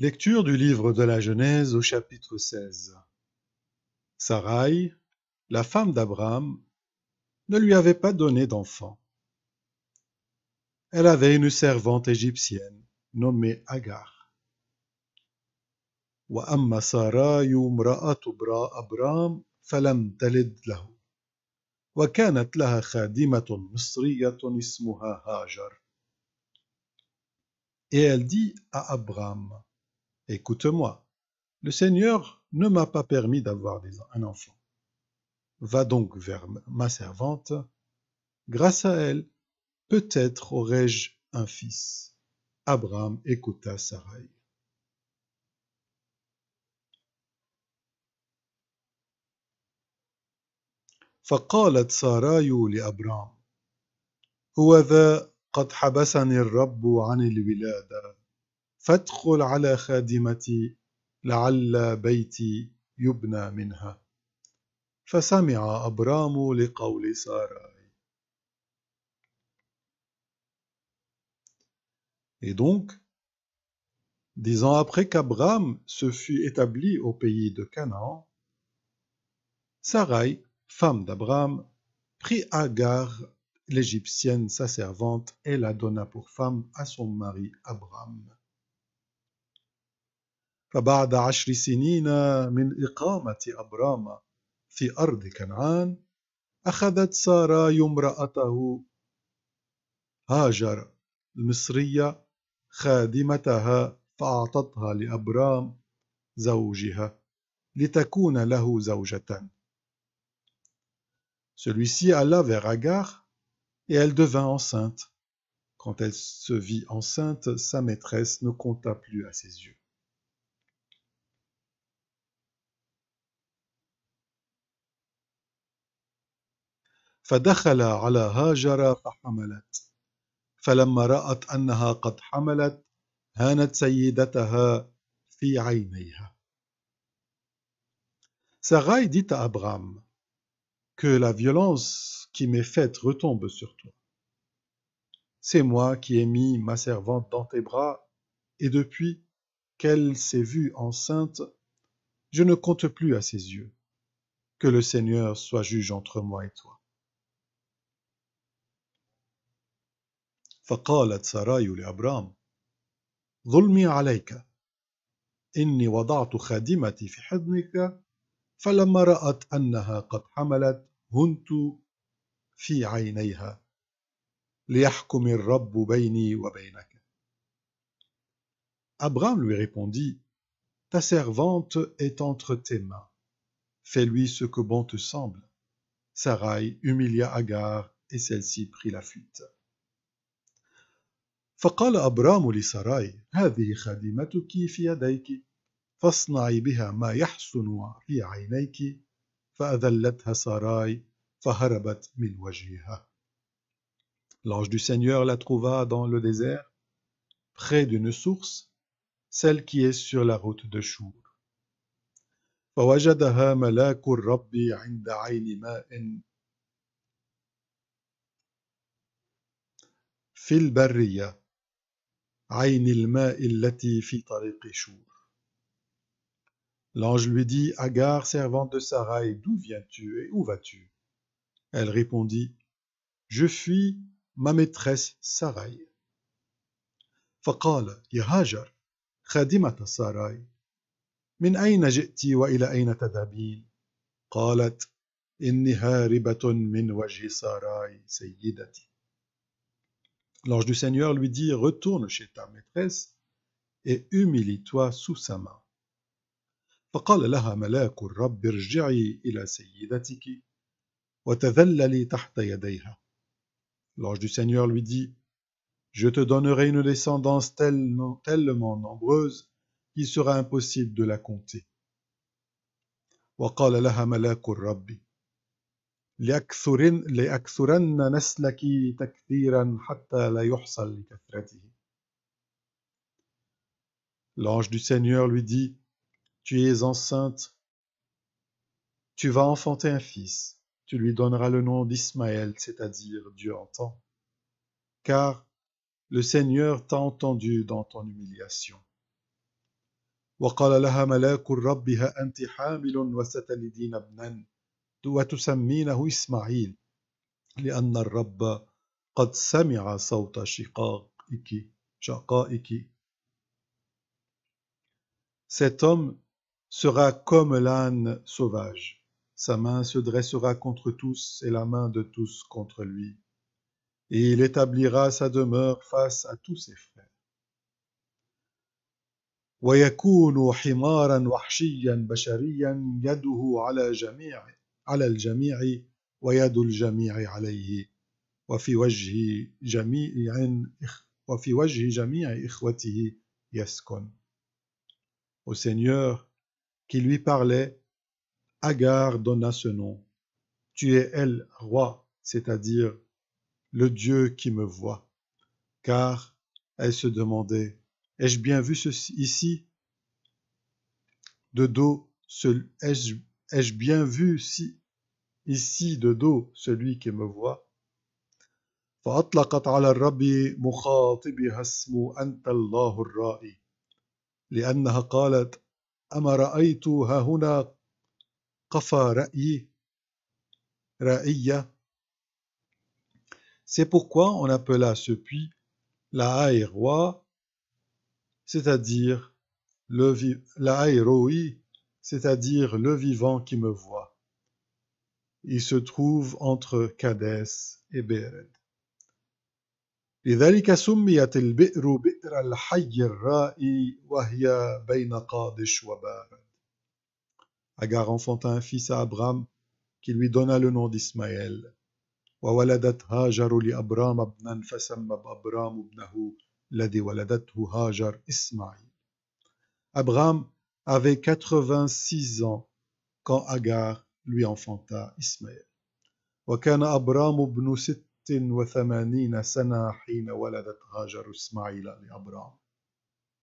Lecture du livre de la Genèse au chapitre 16. Sarai, la femme d'Abraham, ne lui avait pas donné d'enfant. Elle avait une servante égyptienne nommée Agar. Et elle dit à Abraham, Écoute-moi, le Seigneur ne m'a pas permis d'avoir un enfant. Va donc vers ma servante, grâce à elle, peut-être aurai-je un fils. Abraham écouta Sarai. فقالت ساراي et donc, dix ans après qu'Abraham se fut établi au pays de Canaan, Sarai, femme d'Abraham, prit Agar, l'Égyptienne, sa servante, et la donna pour femme à son mari Abraham. فبعد عشر سنين من إقامة أبرام في أرض كنعان أخذت ساراي امرأته هاجر المصرية خادمتها فأعطتها لأبرام زوجها لتكون له زوجة. Celui-ci alla vers Agar et elle devint enceinte. Quand elle se vit enceinte, sa maîtresse ne compta plus à ses yeux. Sarah dit à Abraham que la violence qui m'est faite retombe sur toi. C'est moi qui ai mis ma servante dans tes bras, et depuis qu'elle s'est vue enceinte, je ne compte plus à ses yeux. Que le Seigneur soit juge entre moi et toi. «Faqalat sarayu li abram, dhulmi alayka, inni wadatu khadimati fi hiznika, falamma ra'at annaha qad hamalat huntu fi aynayha, li ahkumir bayni wa baynaka.» «Abram lui répondit, ta servante est entre tes mains, fais-lui ce que bon te semble.» sarai humilia Agar et celle-ci prit la fuite.» فقال أبرام لسراي هذه خادمتك في يديك فاصنعي بها ما يحسن في عينيك فأذلتها سراي فهربت من وجهها L'ange du Seigneur la trouva dans le désert, près d'une source, celle qui est sur la route de Chour. فوجدها L'ange lui dit, Agar, servante de Sarai, d'où viens-tu et où vas-tu Elle répondit, Je fuis ma maîtresse Sarai. فقال يا هاجر خادمة Min من أين جئت وإلى أين تذهبين؟ قالت إني هاربة من وجه ساراي سيدتي L'ange du Seigneur lui dit, retourne chez ta maîtresse et humilie-toi sous sa main. L'ange du Seigneur lui dit, je te donnerai une descendance tellement, nombreuse qu'il sera impossible de la compter. L'ange du Seigneur lui dit, Tu es enceinte, tu vas enfanter un fils, tu lui donneras le nom d'Ismaël, c'est-à-dire Dieu entend, car le Seigneur t'a entendu dans ton humiliation. Cet homme sera comme l'âne sauvage. Sa main se dressera contre tous et la main de tous contre lui. Et il établira sa demeure face à tous ses frères. الجميع ويد الجميع عليه وفي وجه جميع وفي وجه جميع يسكن Au Seigneur qui lui parlait, Agar donna ce nom. Tu es elle, Roi, c'est-à-dire le Dieu qui me voit. Car elle se demandait, ai-je bien vu ceci ici De dos, ai-je bien vu si, ici de dos celui qui me voit. فأطلقت على الرب مخاطبها اسم أنت الله الرائي لأنها قالت أما رأيت ها هنا قفى C'est pourquoi on appela ce puits la c'est-à-dire le, la c'est-à-dire le vivant qui me voit il se trouve entre Kades et Béred. لذلك سميت البئر بئر الحي الرائي وهي بين قادش وبارد. Agar enfanta un fils à Abraham qui lui donna le nom d'Ismaël. وولدت هاجر لأبرام ابنا فسمى بأبرام ابنه الذي ولدته هاجر إسماعيل. Abraham avait 86 ans quand Agar lui enfanta Ismaël. وكان أبرام بن ست وثمانين سنة حين ولدت هاجر إسماعيل لأبرام